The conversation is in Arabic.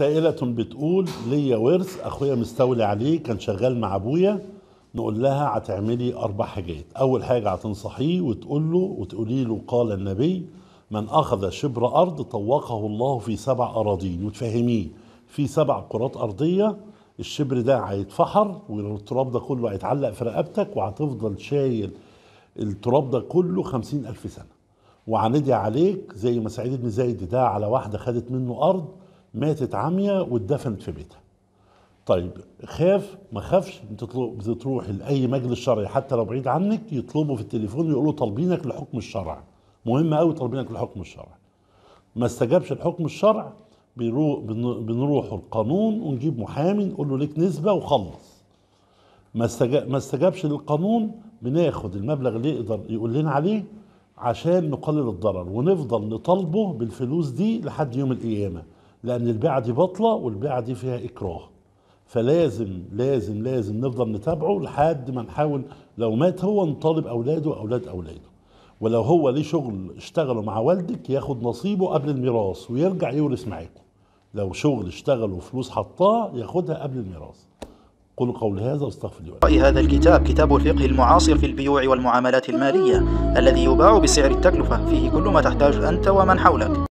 سائلة بتقول ليا ورث أخويا مستولي عليه كان شغال مع أبويا نقول لها هتعملي أربع حاجات أول حاجة هتنصحيه وتقول له وتقولي له قال النبي من أخذ شبر أرض طوقه الله في سبع أراضين وتفهميه في سبع كرات أرضية الشبر ده هيتفحر والتراب ده كله هيتعلق في رقبتك وهتفضل شايل التراب ده كله خمسين ألف سنة وعندي عليك زي ما سعيد بن زايد ده على واحدة خدت منه أرض ماتت عمية واتدفنت في بيتها طيب خاف ما خافش انت بتروح لاي مجلس شرعي حتى لو بعيد عنك يطلبوا في التليفون يقولوا طالبينك لحكم الشرع مهم قوي طالبينك لحكم الشرع ما استجابش الحكم الشرع بنروح القانون ونجيب محامي نقول له ليك نسبه وخلص ما ما استجابش للقانون بناخد المبلغ اللي يقدر يقول لنا عليه عشان نقلل الضرر ونفضل نطالبه بالفلوس دي لحد يوم القيامه لان البيعه دي باطله والبيعه دي فيها اكراه فلازم لازم لازم نفضل نتابعه لحد ما نحاول لو مات هو نطالب اولاده اولاد اولاده ولو هو ليه شغل اشتغله مع والدك ياخد نصيبه قبل الميراث ويرجع يورث معاكم لو شغل اشتغله وفلوس حطاه ياخدها قبل الميراث قل قول هذا واستغفر لي رأي هذا الكتاب كتاب الفقه المعاصر في البيوع والمعاملات المالية الذي يباع بسعر التكلفة فيه كل ما تحتاج أنت ومن حولك